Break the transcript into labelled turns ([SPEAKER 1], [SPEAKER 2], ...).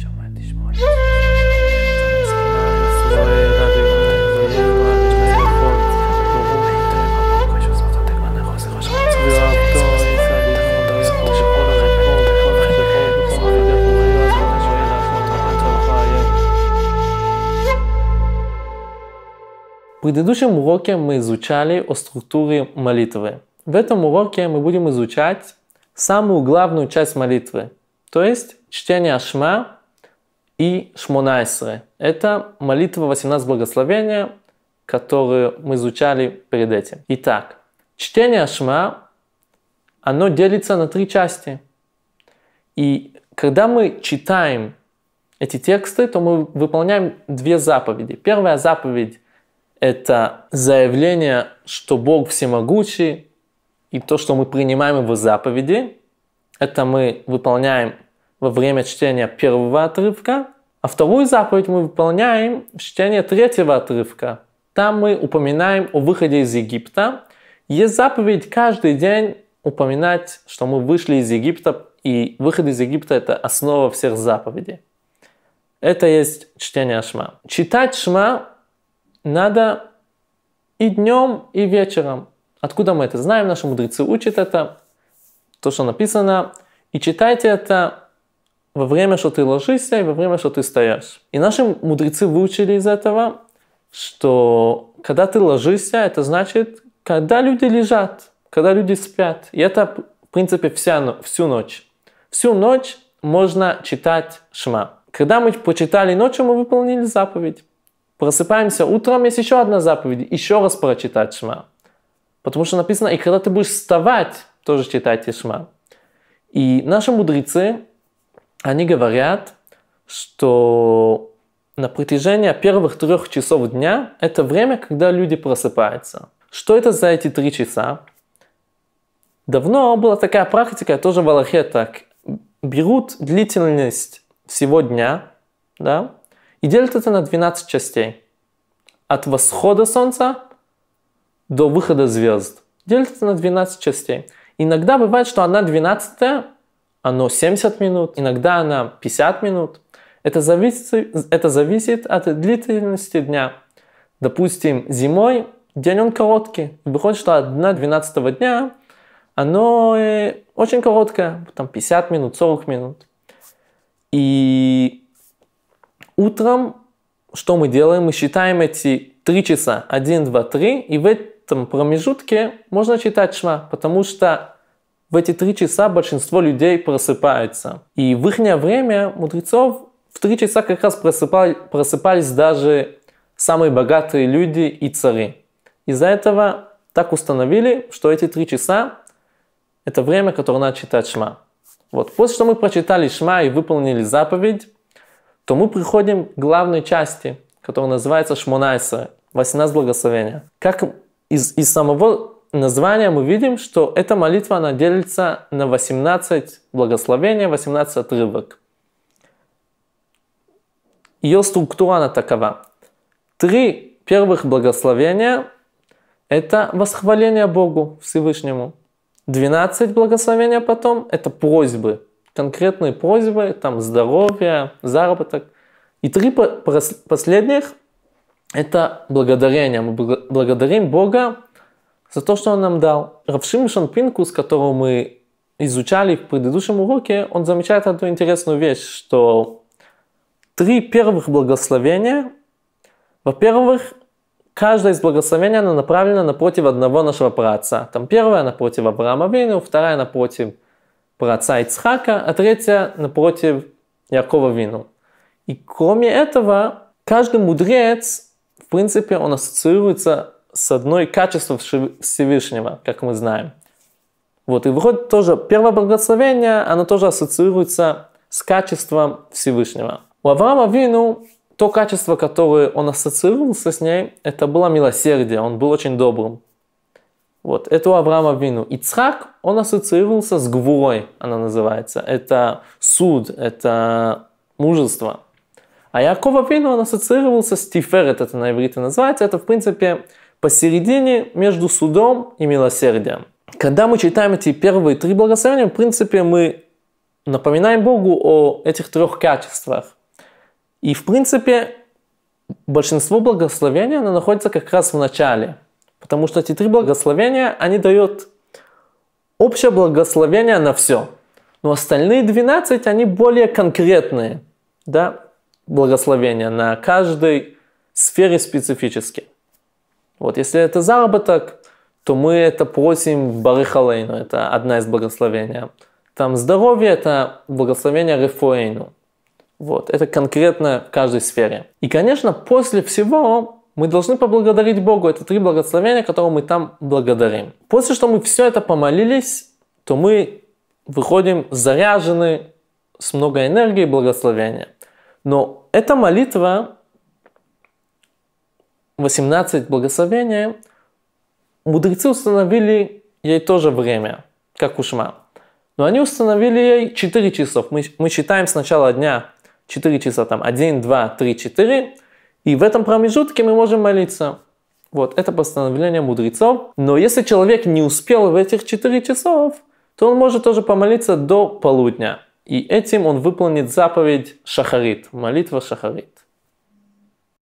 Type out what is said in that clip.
[SPEAKER 1] В предыдущем уроке мы изучали о структуре молитвы. В этом уроке мы будем изучать самую главную часть молитвы, то есть чтение Ашма и Шмонайсры. Это молитва 18 благословения, которую мы изучали перед этим. Итак, чтение Шма, оно делится на три части. И когда мы читаем эти тексты, то мы выполняем две заповеди. Первая заповедь – это заявление, что Бог всемогущий, и то, что мы принимаем его заповеди, это мы выполняем во время чтения первого отрывка, а вторую заповедь мы выполняем в чтении третьего отрывка. Там мы упоминаем о выходе из Египта. Есть заповедь каждый день упоминать, что мы вышли из Египта, и выход из Египта – это основа всех заповедей. Это есть чтение Шма. Читать Шма надо и днем, и вечером. Откуда мы это знаем? Наши мудрецы учат это, то, что написано. И читайте это во время, что ты ложишься и во время, что ты стоишь. И наши мудрецы выучили из этого, что когда ты ложишься, это значит, когда люди лежат, когда люди спят. И это, в принципе, вся, всю ночь. Всю ночь можно читать шма. Когда мы прочитали ночью, мы выполнили заповедь. Просыпаемся утром, есть еще одна заповедь, еще раз прочитать шма. Потому что написано, и когда ты будешь вставать, тоже читайте шма. И наши мудрецы они говорят, что на протяжении первых трех часов дня это время, когда люди просыпаются. Что это за эти три часа? Давно была такая практика, тоже в Аллахе так. Берут длительность всего дня, да, и делят это на 12 частей. От восхода солнца до выхода звезд. Делят это на 12 частей. Иногда бывает, что одна двенадцатая оно 70 минут, иногда оно 50 минут. Это зависит, это зависит от длительности дня. Допустим, зимой день он короткий. Выходит, что одна 12 дня, оно э, очень короткое, там 50 минут, 40 минут. И утром что мы делаем? Мы считаем эти 3 часа, 1, 2, 3, и в этом промежутке можно читать шма, потому что в эти три часа большинство людей просыпается. И в их время мудрецов в три часа как раз просыпали, просыпались даже самые богатые люди и цари. Из-за этого так установили, что эти три часа – это время, которое надо читать Шма. Вот. После что мы прочитали Шма и выполнили заповедь, то мы приходим к главной части, которая называется Шмонайсер, 18 благословения. Как из, из самого названия мы видим, что эта молитва она делится на 18 благословений, 18 отрывок. Ее структура она такова. Три первых благословения – это восхваление Богу Всевышнему. 12 благословения потом – это просьбы, конкретные просьбы, там здоровье, заработок. И три последних – это благодарение. Мы благодарим Бога за то, что он нам дал. Равшимшан Пинкус, которого мы изучали в предыдущем уроке, он замечает одну интересную вещь, что три первых благословения, во-первых, каждое из благословений оно направлено напротив одного нашего праца. Там первое напротив Авраама Вину, вторая напротив праца Ицхака, а третья напротив Якова Вину. И кроме этого, каждый мудрец, в принципе, он ассоциируется с одной качества Всевышнего, как мы знаем. Вот, и вроде тоже первое благословение, оно тоже ассоциируется с качеством Всевышнего. У Авраама Вину то качество, которое он ассоциировался с ней, это было милосердие, он был очень добрым. Вот, это у Авраама Вину. Ицхак, он ассоциировался с гвурой, она называется. Это суд, это мужество. А Якова Вину, он ассоциировался с тифер, это на иврите называется. Это, в принципе, посередине между судом и милосердием. Когда мы читаем эти первые три благословения, в принципе, мы напоминаем Богу о этих трех качествах. И, в принципе, большинство благословений оно находится как раз в начале. Потому что эти три благословения, они дают общее благословение на все. Но остальные 12, они более конкретные. Да? Благословения на каждой сфере специфически. Вот, если это заработок, то мы это просим Барихалейну, это одна из благословения. Там здоровье – это благословение Рифуэйну. Вот, это конкретно в каждой сфере. И, конечно, после всего мы должны поблагодарить Богу. Это три благословения, которые мы там благодарим. После что мы все это помолились, то мы выходим заряжены с много энергии и благословения. Но эта молитва 18 благословений, мудрецы установили ей тоже время, как у Шма. Но они установили ей 4 часов. Мы, мы считаем с начала дня 4 часа, там 1, 2, 3, 4. И в этом промежутке мы можем молиться. Вот, это постановление мудрецов. Но если человек не успел в этих 4 часов, то он может тоже помолиться до полудня. И этим он выполнит заповедь шахарит, молитва шахарит.